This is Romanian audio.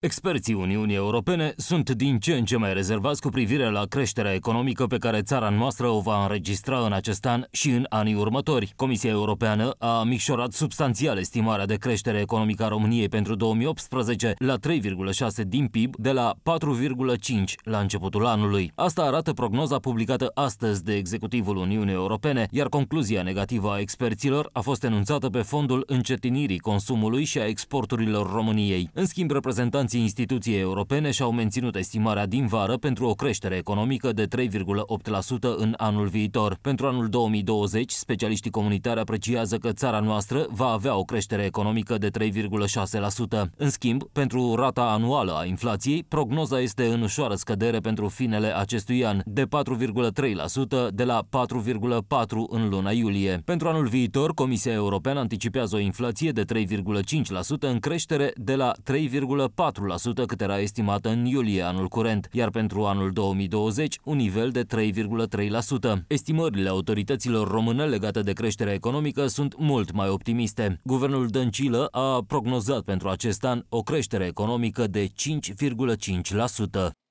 Experții Uniunii Europene sunt din ce în ce mai rezervați cu privire la creșterea economică pe care țara noastră o va înregistra în acest an și în anii următori. Comisia Europeană a micșorat substanțial estimarea de creștere economică a României pentru 2018 la 3,6 din PIB de la 4,5 la începutul anului. Asta arată prognoza publicată astăzi de executivul Uniunii Europene, iar concluzia negativă a experților a fost enunțată pe fondul încetinirii consumului și a exporturilor României. În schimb, reprezentanții Reprezentanții instituției europene și-au menținut estimarea din vară pentru o creștere economică de 3,8% în anul viitor. Pentru anul 2020, specialiștii comunitari apreciază că țara noastră va avea o creștere economică de 3,6%. În schimb, pentru rata anuală a inflației, prognoza este în ușoară scădere pentru finele acestui an, de 4,3% de la 4,4% în luna iulie. Pentru anul viitor, Comisia Europeană anticipează o inflație de 3,5% în creștere de la 3,4% cât era estimată în iulie anul curent, iar pentru anul 2020 un nivel de 3,3%. Estimările autorităților române legate de creșterea economică sunt mult mai optimiste. Guvernul Dăncilă a prognozat pentru acest an o creștere economică de 5,5%.